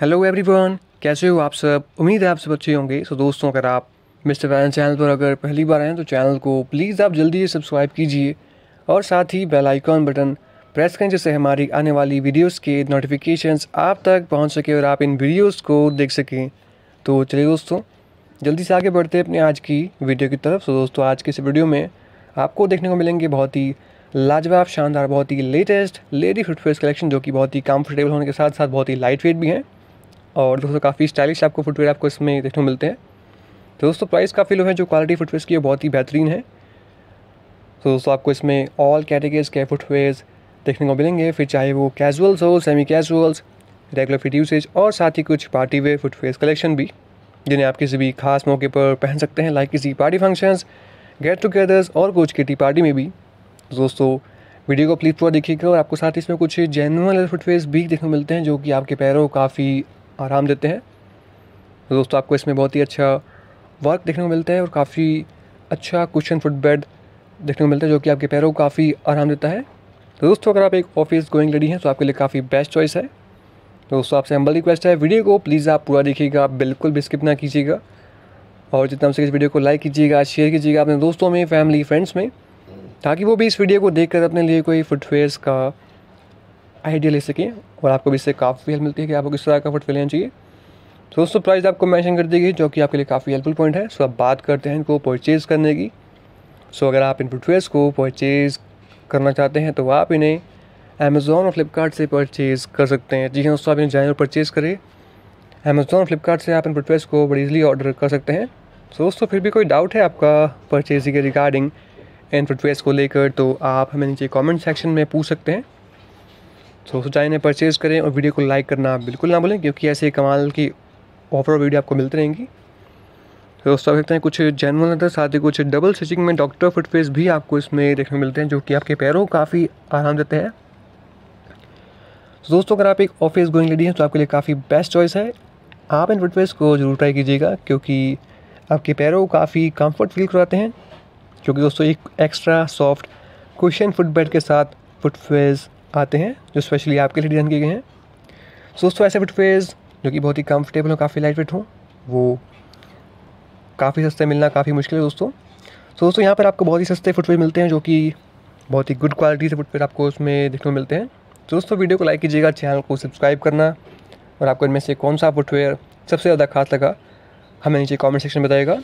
hello everyone कैसे हो आप सब उम्मीद है आप सब अच्छे होंगे सो दोस्तों अगर आप मिस्टर वैन चैनल पर अगर पहली बार आएँ तो चैनल को प्लीज़ आप जल्दी से सब्सक्राइब कीजिए और साथ ही बेल आइकॉन बटन प्रेस करें जिससे हमारी आने वाली वीडियोस के नोटिफिकेशंस आप तक पहुंच सके और आप इन वीडियोस को देख सकें तो चलिए दोस्तों जल्दी से आगे बढ़ते अपने आज की वीडियो की तरफ सो दोस्तों आज के इस वीडियो में आपको देखने को मिलेंगे बहुत ही लाजवाब शानदार बहुत ही लेटेस्ट लेडी फुटवेयर कलेक्शन जो कि बहुत ही कम्फर्टेबल होने के साथ साथ बहुत ही लाइट वेट भी हैं और दोस्तों काफ़ी स्टाइलिश आपको फुटवेयर आपको इसमें देखने को मिलते हैं तो दोस्तों प्राइस काफ़ी लो है जो क्वालिटी फुटवेयर की है बहुत ही बेहतरीन है तो दोस्तों आपको इसमें ऑल कैटेगरीज के फुटवेयर देखने को मिलेंगे फिर चाहे वो कैजुअल्स हो semi casuals regular fit usage और साथ ही कुछ पार्टी वेयर फुटवेयर कलेक्शन भी जिन्हें आप किसी भी खास मौके पर पहन सकते हैं लाइक किसी पार्टी फंक्शंस गेट टुगेदर्स और कुछ किटी पार्टी में भी तो दोस्तों वीडियो को प्लीज़ पूरा देखिएगा और आपको साथ ही इसमें कुछ जेनुअन फुटवेयर भी देखने को मिलते हैं जो कि आपके पैरों काफ़ी आराम देते हैं दोस्तों आपको इसमें बहुत ही अच्छा वर्क देखने को मिलता है और काफ़ी अच्छा कुशन फुट बेड देखने को मिलता है जो कि आपके पैरों को काफ़ी आराम देता है तो दोस्तों अगर आप एक ऑफिस गोइंग लेडी हैं तो आपके लिए काफ़ी बेस्ट चॉइस है तो दोस्तों आपसे हम्बल रिक्वेस्ट है वीडियो को प्लीज़ आप पूरा देखिएगा बिल्कुल भी स्किप ना कीजिएगा और जितना हमसे इस वीडियो को लाइक कीजिएगा शेयर कीजिएगा अपने दोस्तों में फैमिली फ्रेंड्स में ताकि वो भी इस वीडियो को देखकर अपने लिए कोई फुटवेयर्स का आइडिया ले सकें और आपको भी इससे काफ़ी हेल्प मिलती है कि आपको किस तरह का फट लेना चाहिए तो दोस्तों प्राइस आपको मैंशन कर देगी जो कि आपके लिए काफ़ी हेल्पफुल पॉइंट है सो आप बात करते हैं इनको परचेज़ करने की सो अगर आप इन फुटवेयर्स को परचेज़ करना चाहते हैं तो आप इन्हें अमेज़ोन और फ्लिपकार्ट से परचेज़ कर सकते हैं जी हाँ दोस्तों आप इन्हें जाए और परचेज़ करें अमेज़ोन और फ्लिपकार्ट से आप इन फुटवेयर्स को बड़ी ईजिली ऑर्डर कर सकते हैं सो दोस्तों फिर भी कोई डाउट है आपका परचेजिंग के रिगार्डिंग इन फुटवेयर्स को लेकर तो आप हमें नीचे कमेंट सेक्शन में पूछ सकते हैं तो सोचा इन्हें परचेज़ करें और वीडियो को लाइक करना आप बिल्कुल ना भूलें क्योंकि ऐसे कमाल की ऑफर और वीडियो आपको मिलती रहेंगी तो दोस्तों आप देखते हैं कुछ जेनवन अंदर साथ ही कुछ डबल स्टिचिंग में डॉक्टर फुटफेस भी आपको इसमें देखने मिलते हैं जो कि आपके पैरों को काफ़ी आराम देते हैं तो दोस्तों अगर आप एक ऑफिस गोइंग लेडी हैं तो आपके लिए काफ़ी बेस्ट चॉइस है आप इन फुटफेस को जरूर ट्राई कीजिएगा क्योंकि आपके पैरों को काफ़ी कम्फर्ट फील करवाते हैं क्योंकि दोस्तों एक एक्स्ट्रा सॉफ्ट कुशन फुटबेड के साथ फुटफेज आते हैं जो स्पेशली आपके लिए डिज़ाइन किए गए हैं सो दोस्तों ऐसे फुटवेयर्स जो कि बहुत ही कंफर्टेबल हो काफ़ी लाइट वेट हों वो काफ़ी सस्ते मिलना काफ़ी मुश्किल है दोस्तों सो दोस्तों यहाँ पर आपको बहुत ही सस्ते फुटवेयर मिलते हैं जो कि बहुत ही गुड क्वालिटी से फुटवेयर आपको उसमें देखने को मिलते हैं तो दोस्तों वीडियो को लाइक कीजिएगा चैनल को सब्सक्राइब करना और आपको इनमें से कौन सा फुटवेयर सबसे ज़्यादा खास लगा हमें नीचे कमेंट सेक्शन में बताएगा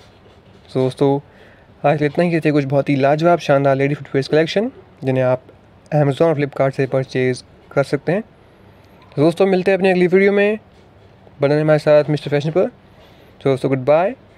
सो दोस्तों आज इतना ही कहते हैं कुछ बहुत ही लाजवाब शानदार लेडी फुटवेयर कलेक्शन जिन्हें आप अमेज़ोन और फ्लिपकार्ट से परचेज़ कर सकते हैं दोस्तों मिलते हैं अपनी अगली वीडियो में बने हमारे साथ मिस्टर फैशन पर तो दोस्तों गुड बाय